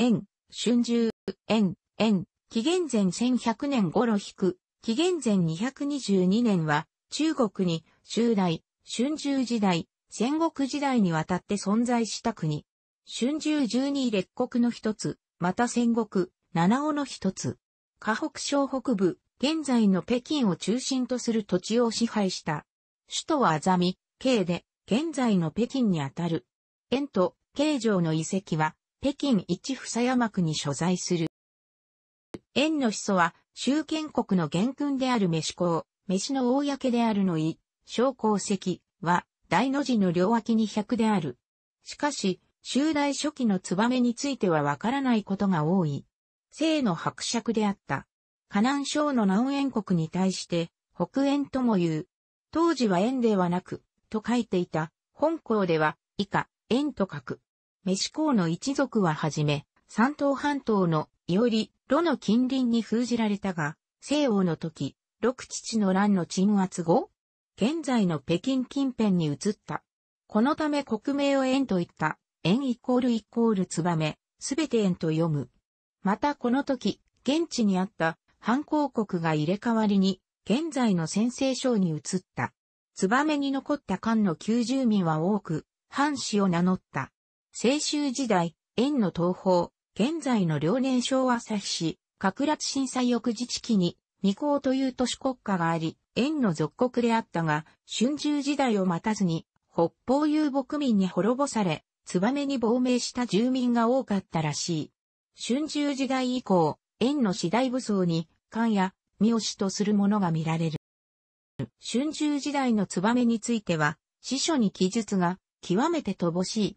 円、春秋、円、円、紀元前1100年頃引く、紀元前222年は、中国に、周代、春秋時代、戦国時代にわたって存在した国。春秋十二列国の一つ、また戦国、七尾の一つ。河北省北部、現在の北京を中心とする土地を支配した。首都はあざみ、京で、現在の北京にあたる。縁と、京城の遺跡は、北京一房山区に所在する。縁の始祖は、周建国の元君である飯公、飯の公であるのい、小公石は、大の字の両脇に百である。しかし、周代初期のツバメについてはわからないことが多い。生の伯爵であった。河南省の南縁国に対して、北縁とも言う。当時は縁ではなく、と書いていた、本校では、以下、縁と書く。メシコウの一族ははじめ、三島半島のいおり、炉の近隣に封じられたが、西欧の時、六父の乱の鎮圧後、現在の北京近辺に移った。このため国名を円といった、円イコールイコールツバメ、すべて円と読む。またこの時、現地にあった反抗国が入れ替わりに、現在の先西省に移った。ツバメに残った漢の旧住民は多く、藩士を名乗った。青州時代、円の東方、現在の遼寧省朝日市、格辣震災翌日期に、未公という都市国家があり、円の属国であったが、春秋時代を待たずに、北方遊牧民に滅ぼされ、燕に亡命した住民が多かったらしい。春秋時代以降、円の次第武装に、勘や、三好とするものが見られる。春秋時代の燕については、司書に記述が、極めて乏しい。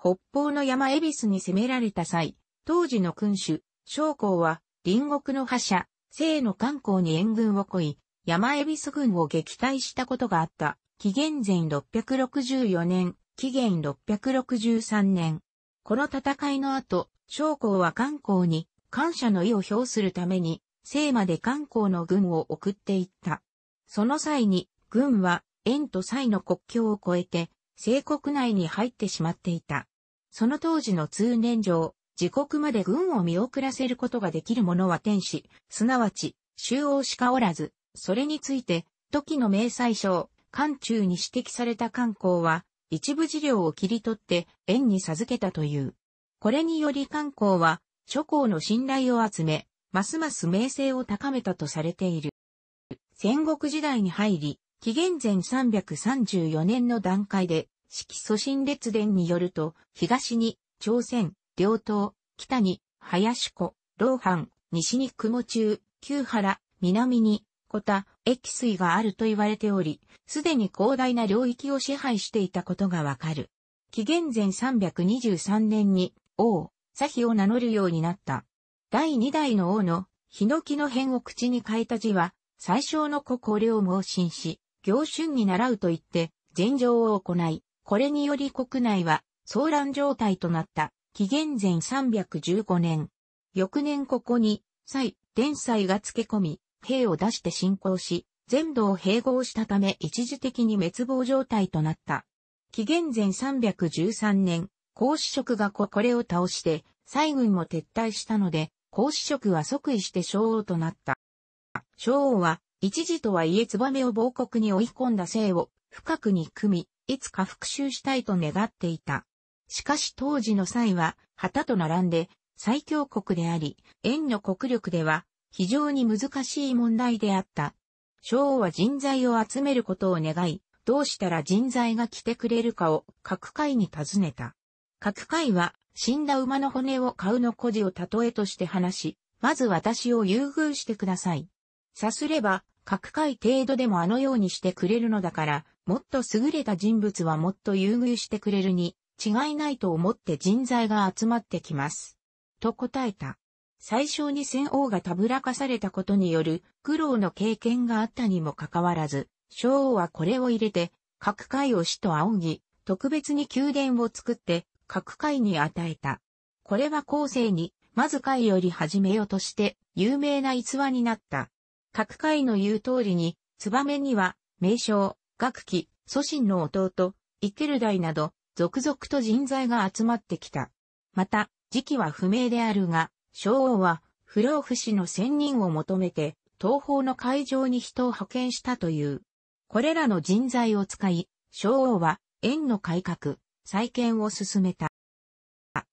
北方の山恵比寿に攻められた際、当時の君主、将校は、隣国の覇者、聖の観光に援軍を来い、山恵比寿軍を撃退したことがあった。紀元前664年、紀元663年。この戦いの後、将校は観光に感謝の意を表するために、聖まで観光の軍を送っていった。その際に、軍は、縁と際の国境を越えて、西国内に入ってしまっていた。その当時の通念上、自国まで軍を見送らせることができる者は天使、すなわち、周王しかおらず、それについて、時の明細省、関中に指摘された官公は、一部事業を切り取って、縁に授けたという。これにより官公は、諸公の信頼を集め、ますます名声を高めたとされている。戦国時代に入り、紀元前334年の段階で、四季祖神列伝によると、東に、朝鮮、両東、北に、林湖、老藩、西に雲中、旧原、南に、小田、駅水があると言われており、すでに広大な領域を支配していたことがわかる。紀元前323年に、王、佐比を名乗るようになった。第二代の王の、ヒノキの辺を口に変えた字は、最小の子これを盲信し、行春に習うと言って、禅譲を行い、これにより国内は、騒乱状態となった、紀元前315年。翌年ここに、蔡、天才が付け込み、兵を出して侵攻し、全土を併合したため一時的に滅亡状態となった。紀元前313年、孔子職がこれを倒して、蔡軍も撤退したので、孔子職は即位して昭王となった。昭王は、一時とはいえ燕を亡国に追い込んだ生を深く憎み、いつか復讐したいと願っていた。しかし当時の際は、旗と並んで最強国であり、縁の国力では非常に難しい問題であった。昭和は人材を集めることを願い、どうしたら人材が来てくれるかを各界に尋ねた。各界は死んだ馬の骨を買うの孤児を例えとして話し、まず私を優遇してください。さすれば、各界程度でもあのようにしてくれるのだから、もっと優れた人物はもっと優遇してくれるに、違いないと思って人材が集まってきます。と答えた。最初に戦王がたぶらかされたことによる苦労の経験があったにもかかわらず、昭王はこれを入れて、各界を死と仰ぎ、特別に宮殿を作って、各界に与えた。これは後世に、まず会より始めようとして、有名な逸話になった。各界の言う通りに、メには、名将、学期、祖神の弟、イケルダイなど、続々と人材が集まってきた。また、時期は不明であるが、昭王は、不老不死の仙人を求めて、東方の会場に人を派遣したという。これらの人材を使い、昭王は、縁の改革、再建を進めた。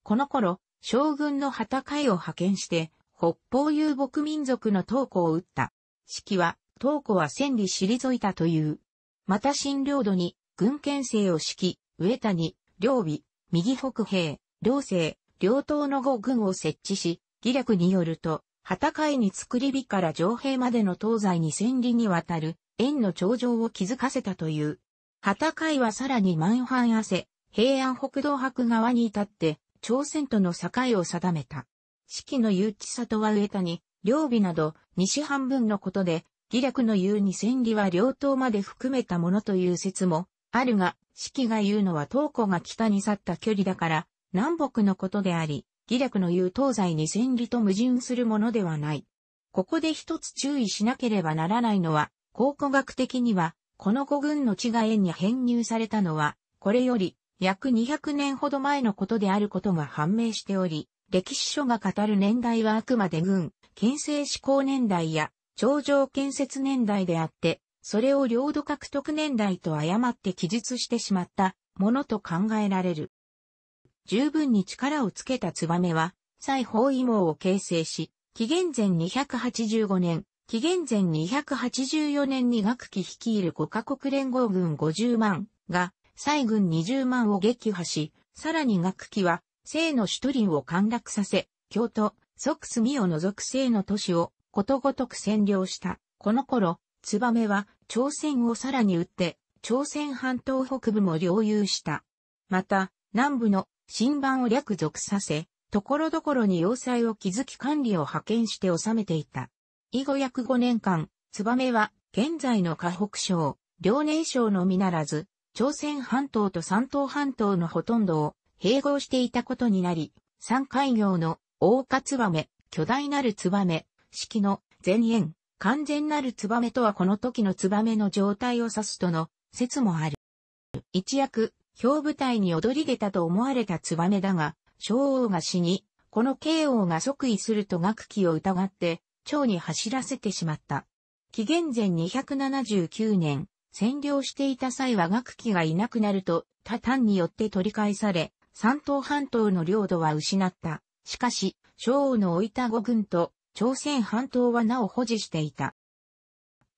この頃、将軍の旗会を派遣して、北方遊牧民族の投稿を打った。式は、東湖は千里退いたという。また新領土に、軍権制を敷き、上谷、両尾、右北平、両西、両党の五軍を設置し、義略によると、戦いに作り火から上兵までの東西に千里にわたる、縁の頂上を築かせたという。戦いはさらに満帆汗、平安北道白側に至って、朝鮮との境を定めた。四季の誘致里は上田に、両尾など、西半分のことで、義略の言うに千里は両党まで含めたものという説も、あるが、四季が言うのは東湖が北に去った距離だから、南北のことであり、義略の言う東西に千里と矛盾するものではない。ここで一つ注意しなければならないのは、考古学的には、この古軍の地が縁に編入されたのは、これより約200年ほど前のことであることが判明しており、歴史書が語る年代はあくまで軍、建成施行年代や、頂上建設年代であって、それを領土獲得年代と誤って記述してしまったものと考えられる。十分に力をつけたツバメは、西方位網を形成し、紀元前285年、紀元前284年に学期率いる5カ国連合軍50万が、西軍20万を撃破し、さらに学期は、西の首都林を陥落させ、京都、即スミを除く西の都市をことごとく占領した。この頃、ツバメは朝鮮をさらに撃って、朝鮮半島北部も領有した。また、南部の新版を略属させ、ところどころに要塞を築き管理を派遣して治めていた。以後約5年間、ツバメは現在の河北省、遼寧省のみならず、朝鮮半島と山東半島のほとんどを併合していたことになり、山海業の大カツバメ、巨大なるツバメ、式の前縁、完全なるツバメとはこの時のツバメの状態を指すとの説もある。一躍、表舞台に躍り出たと思われたツバメだが、小王が死に、この慶王が即位すると学期を疑って、蝶に走らせてしまった。紀元前279年、占領していた際は学期がいなくなると、他単によって取り返され、三島半島の領土は失った。しかし、昭和の置いた五軍と、朝鮮半島はなお保持していた。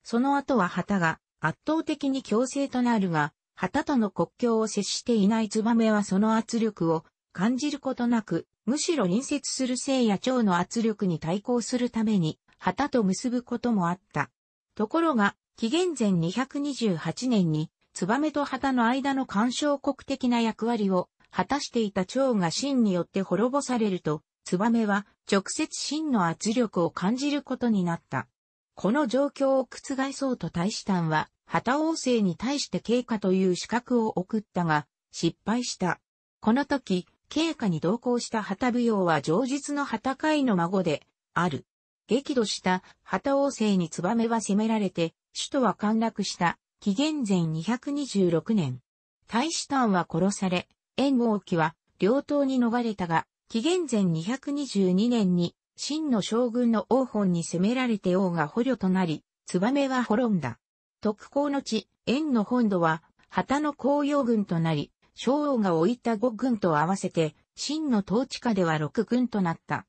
その後は旗が圧倒的に強制となるが、旗との国境を接していないツバメはその圧力を感じることなく、むしろ隣接する聖や蝶の圧力に対抗するために、旗と結ぶこともあった。ところが、紀元前228年に、ツバメと旗の間の干渉国的な役割を果たしていた蝶が真によって滅ぼされると、ツバメは直接真の圧力を感じることになった。この状況を覆そうと大使丹は、旗王政に対して経過という資格を送ったが、失敗した。この時、経過に同行した旗舞踊は上実の旗会の孫で、ある。激怒した旗王政にツバメは攻められて、首都は陥落した、紀元前226年。大使丹は殺され、円王騎は、両党に逃れたが、紀元前222年に、真の将軍の王本に攻められて王が捕虜となり、燕は滅んだ。特攻の地、円の本土は、旗の紅葉軍となり、小王が置いた五軍と合わせて、真の統治下では六軍となった。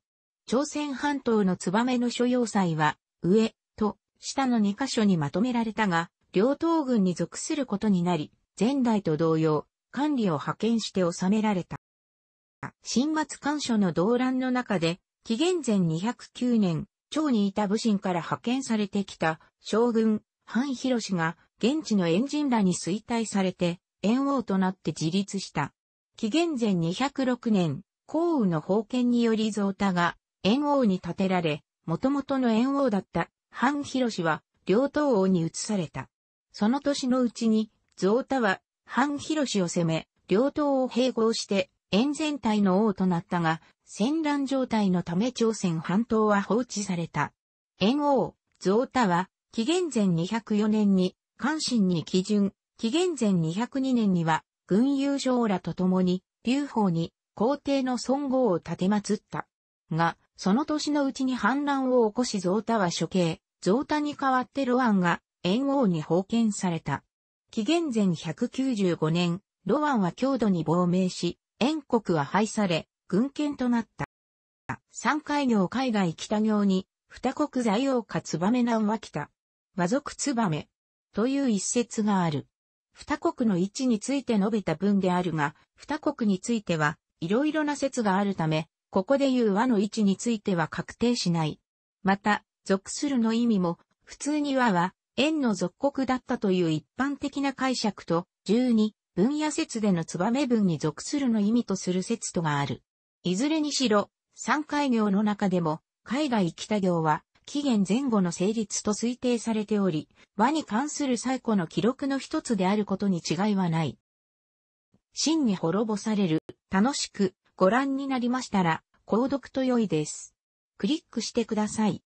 朝鮮半島の燕の所要塞は、上、と、下の二箇所にまとめられたが、両党軍に属することになり、前代と同様、管理を派遣して収められた。新末官書の動乱の中で、紀元前209年、朝にいた武神から派遣されてきた将軍、範広氏が、現地の遠人らに衰退されて、炎王となって自立した。紀元前206年、降羽の封建により増田が、炎王に建てられ、元々の炎王だった範広氏は、両党王に移された。その年のうちに、増田は半広氏を攻め、両党を併合して、沿全体の王となったが、戦乱状態のため朝鮮半島は放置された。沿王、増太は、紀元前204年に、関心に基準、紀元前202年には、軍友将らと共に、劉邦に、皇帝の尊号を立てまつった。が、その年のうちに反乱を起こし増太は処刑、増太に代わってロアンが、沿王に封建された。紀元前195年、ロワンは郷土に亡命し、燕国は廃され、軍権となった。三海行海外北行に、二国在王か燕南はた。和族燕。という一説がある。二国の位置について述べた文であるが、二国については、いろいろな説があるため、ここで言う和の位置については確定しない。また、属するの意味も、普通に和は、円の属国だったという一般的な解釈と、12、分野説での燕文に属するの意味とする説とがある。いずれにしろ、三海業の中でも、海外北行は、紀元前後の成立と推定されており、和に関する最古の記録の一つであることに違いはない。真に滅ぼされる、楽しく、ご覧になりましたら、購読と良いです。クリックしてください。